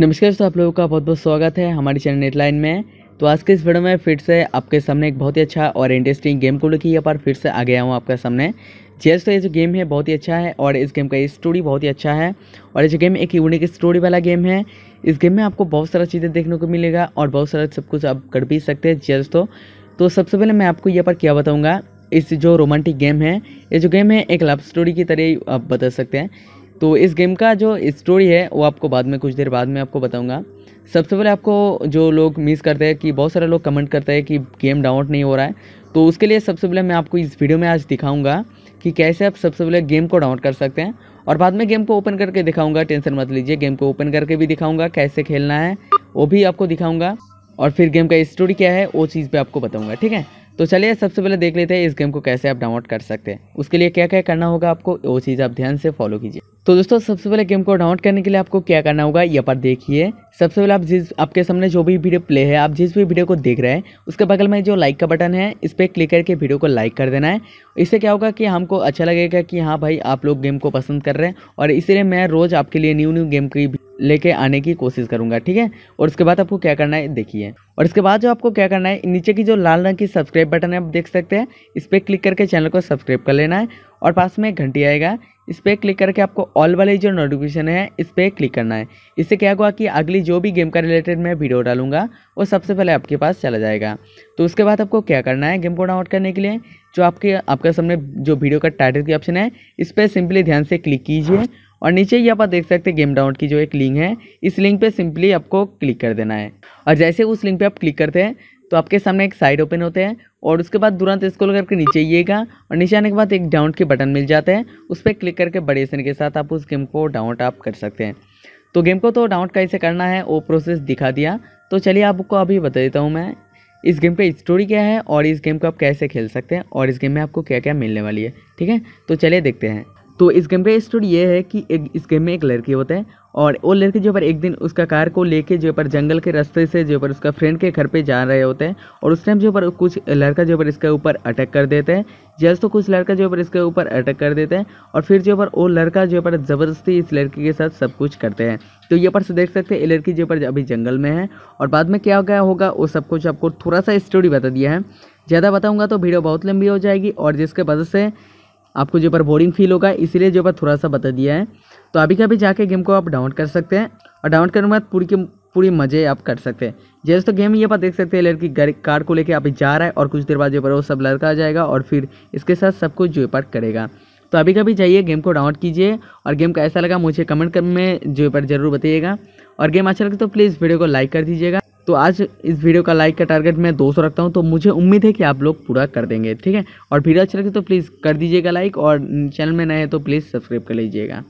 नमस्कार दोस्तों आप लोगों का बहुत बहुत स्वागत है हमारे चैनल नेटलाइन में तो आज के इस वीडियो में फिर से आपके सामने एक बहुत ही अच्छा और इंटरेस्टिंग गेम को लेकर पर फिर से आ गया हूँ आपके सामने चेस हाँ तो ये जो गेम है बहुत ही अच्छा है और इस गेम का स्टोरी बहुत ही अच्छा है और ये जो गेम एक यूनिक स्टोरी वाला गेम है इस गेम में आपको बहुत सारा चीज़ें देखने को मिलेगा और बहुत सारा सब कुछ आप कर भी सकते हैं चेस हाँ तो, तो सबसे पहले मैं आपको यहाँ पर क्या बताऊँगा इस जो रोमांटिक गेम है ये जो गेम है एक लव स्टोरी की तरह आप बता सकते हैं तो इस गेम का जो स्टोरी है वो आपको बाद में कुछ देर बाद में आपको बताऊँगा सबसे पहले आपको जो लोग मिस करते हैं कि बहुत सारे लोग कमेंट करते हैं कि गेम डाउनलोड नहीं हो रहा है तो उसके लिए सबसे पहले मैं आपको इस वीडियो में आज दिखाऊंगा कि कैसे आप सबसे पहले गेम को डाउनलोड कर सकते हैं और बाद में गेम को ओपन करके दिखाऊंगा टेंशन मत लीजिए गेम को ओपन करके भी दिखाऊंगा कैसे खेलना है वो भी आपको दिखाऊंगा और फिर गेम का स्टोरी क्या है वो चीज़ पर आपको बताऊँगा ठीक है तो चलिए सबसे पहले देख लेते हैं इस गेम को कैसे आप डाउनलोड कर सकते हैं उसके लिए क्या क्या करना होगा आपको वो चीज़ आप ध्यान से फॉलो कीजिए तो दोस्तों सबसे पहले गेम को डाउनलोड करने के लिए आपको क्या करना होगा यहाँ पर देखिए सबसे पहले आप जिस आपके सामने जो भी वीडियो प्ले है आप जिस भी वीडियो को देख रहे हैं उसके बगल में जो लाइक का बटन है इस पर क्लिक करके वीडियो को लाइक कर देना है इससे क्या होगा कि हमको अच्छा लगेगा कि हाँ भाई आप लोग गेम को पसंद कर रहे हैं और इसीलिए मैं रोज़ आपके लिए न्यू न्यू गेम की लेके आने की कोशिश करूँगा ठीक है और उसके बाद आपको क्या करना है देखिए और इसके बाद जो आपको क्या करना है नीचे की जो लाल रंग की सब्सक्राइब बटन है आप देख सकते हैं इस पर क्लिक करके चैनल को सब्सक्राइब कर लेना है और पास में घंटी आएगा इस पर क्लिक करके आपको ऑल वाले जो नोटिफिकेशन है इस पर क्लिक करना है इससे क्या हुआ कि अगली जो भी गेम का रिलेटेड मैं वीडियो डालूंगा वो सबसे पहले आपके पास चला जाएगा तो उसके बाद आपको क्या करना है गेम को डाउनलोड करने के लिए जो आपके आपके सामने जो वीडियो का टाइटल की ऑप्शन है इस पर सिंपली ध्यान से क्लिक कीजिए और नीचे ही आप देख सकते हैं गेम डाउन की जो एक लिंक है इस लिंक पे सिंपली आपको क्लिक कर देना है और जैसे उस लिंक पे आप क्लिक करते हैं तो आपके सामने एक साइड ओपन होते हैं और उसके बाद तुरंत लगा करके नीचे आइएगा और नीचे आने के बाद एक डाउन के बटन मिल जाता है उस पर क्लिक करके बड़े सन के साथ आप उस गेम को डाउनलोड आप कर सकते हैं तो गेम को तो डाउनलोड कैसे करना है वो प्रोसेस दिखा दिया तो चलिए आपको अभी बता देता हूँ मैं इस गेम का स्टोरी क्या है और इस गेम को आप कैसे खेल सकते हैं और इस गेम में आपको क्या क्या मिलने वाली है ठीक है तो चलिए देखते हैं तो इस गेम का स्टोरी ये है कि एक इस गेम में एक लड़की होता है और वो लड़के जो पर एक दिन उसका कार को लेके जो पर जंगल के रास्ते से जो पर उसका फ्रेंड के घर पे जा रहे होते हैं और उस टाइम जो पर कुछ लड़का जो पर इसके ऊपर अटैक कर देते हैं जैसे तो कुछ लड़का जो पर इसके ऊपर अटैक कर देते हैं और फिर जो पर वो लड़का जो पर ज़बरदस्ती इस लड़की के साथ सब कुछ करते हैं तो ये पर से देख सकते हैं लड़की जो पर अभी जंगल में है और बाद में क्या क्या होगा वो सब कुछ आपको थोड़ा सा स्टोरी बता दिया है ज़्यादा बताऊँगा तो वीडियो बहुत लंबी हो जाएगी और जिसके वजह से आपको जो पर बोरिंग फील होगा इसीलिए जो पर थोड़ा सा बता दिया है तो अभी कभी जाके गेम को आप डाउनलोड कर सकते हैं और डाउनलोड करने के बाद पूरी के पूरी मज़े आप कर सकते हैं जैसे तो गेम ये पर देख सकते हैं लड़की कार को लेके अभी जा रहा है और कुछ देर बाद जो पर वो सब लड़का आ जाएगा और फिर इसके साथ सब कुछ जो पर करेगा तो अभी कभी जाइए गेम को डाउनलोड कीजिए और गेम कैसा लगा मुझे कमेंट में जो पर ज़रूर बताइएगा और गेम अच्छा लगे तो प्लीज़ वीडियो को लाइक कर दीजिएगा तो आज इस वीडियो का लाइक का टारगेट मैं दो सौ रखता हूँ तो मुझे उम्मीद है कि आप लोग पूरा कर देंगे ठीक है और वीडियो अच्छा लगे तो प्लीज़ कर दीजिएगा लाइक और चैनल में नए हैं तो प्लीज़ सब्सक्राइब कर लीजिएगा